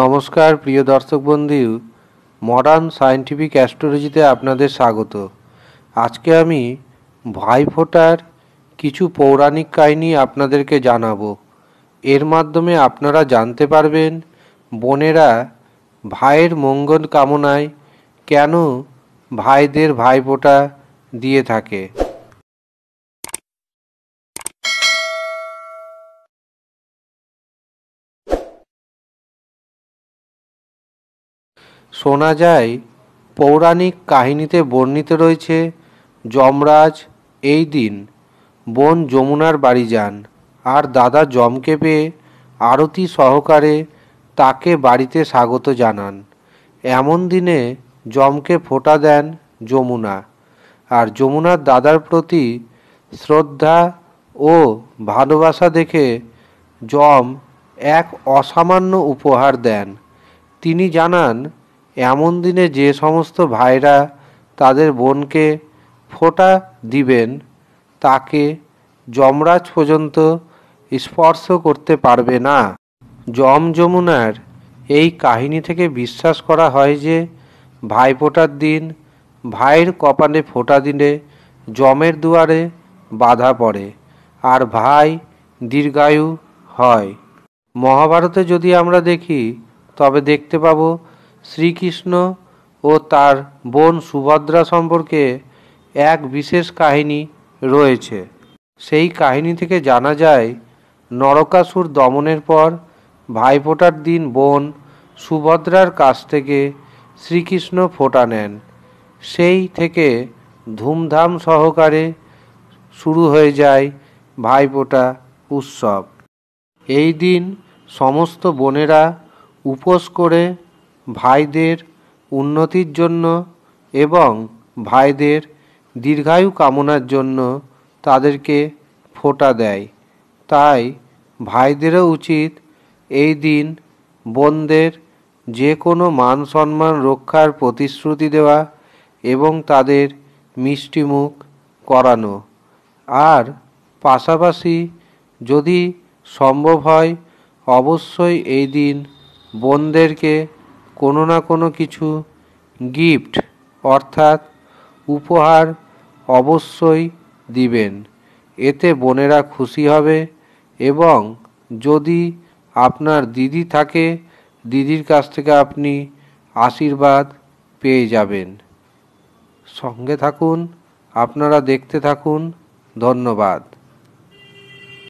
নমস্কার প্রিয় দর্শক বন্ধু মডার্ন সায়েন্টিফিক অ্যাস্ট্রোলজিতে আপনাদের স্বাগত আজকে আমি ভাইফোঁটার কিছু পৌরাণিক কাহিনী আপনাদেরকে জানাবো এর মাধ্যমে আপনারা জানতে পারবেন বোনেরা ভাইয়ের মঙ্গল কামনায় কেন ভাইদের ভাইফোঁটা দিয়ে থাকে শোনা যায় পৌরাণিক কাহিনীতে বর্ণিত রয়েছে যমরাজ এই দিন বোন যমুনার বাড়ি যান আর দাদা যমকে পেয়ে আরতি সহকারে তাকে বাড়িতে স্বাগত জানান এমন দিনে যমকে ফোঁটা দেন যমুনা আর যমুনার দাদার প্রতি শ্রদ্ধা ও ভালোবাসা দেখে যম এক অসামান্য উপহার দেন তিনি জানান এমন দিনে যে সমস্ত ভাইরা তাদের বোনকে ফোঁটা দিবেন তাকে যমরাজ পর্যন্ত স্পর্শ করতে পারবে না যম যমুনার এই কাহিনী থেকে বিশ্বাস করা হয় যে ভাইফোঁটার দিন ভাইয়ের কপালে ফোঁটা দিলে জমের দুয়ারে বাধা পড়ে আর ভাই দীর্ঘায়ু হয় মহাভারতে যদি আমরা দেখি তবে দেখতে পাবো শ্রীকৃষ্ণ ও তার বোন সুভদ্রা সম্পর্কে এক বিশেষ কাহিনী রয়েছে সেই কাহিনী থেকে জানা যায় নরকাসুর দমনের পর ভাইফোঁটার দিন বোন সুভদ্রার কাছ থেকে শ্রীকৃষ্ণ ফোঁটা নেন সেই থেকে ধুমধাম সহকারে শুরু হয়ে যায় ভাইফোঁটা উৎসব এই দিন সমস্ত বোনেরা উপোস করে ভাইদের উন্নতির জন্য এবং ভাইদের দীর্ঘায়ু কামনার জন্য তাদেরকে ফোঁটা দেয় তাই ভাইদেরও উচিত এই দিন বোনদের যে কোনো মান সম্মান রক্ষার প্রতিশ্রুতি দেওয়া এবং তাদের মিষ্টিমুখ করানো আর পাশাপাশি যদি সম্ভব হয় অবশ্যই এই দিন বোনদেরকে কোনো না কোনো কিছু গিফট অর্থাৎ উপহার অবশ্যই দিবেন এতে বোনেরা খুশি হবে এবং যদি আপনার দিদি থাকে দিদির কাছ থেকে আপনি আশীর্বাদ পেয়ে যাবেন সঙ্গে থাকুন আপনারা দেখতে থাকুন ধন্যবাদ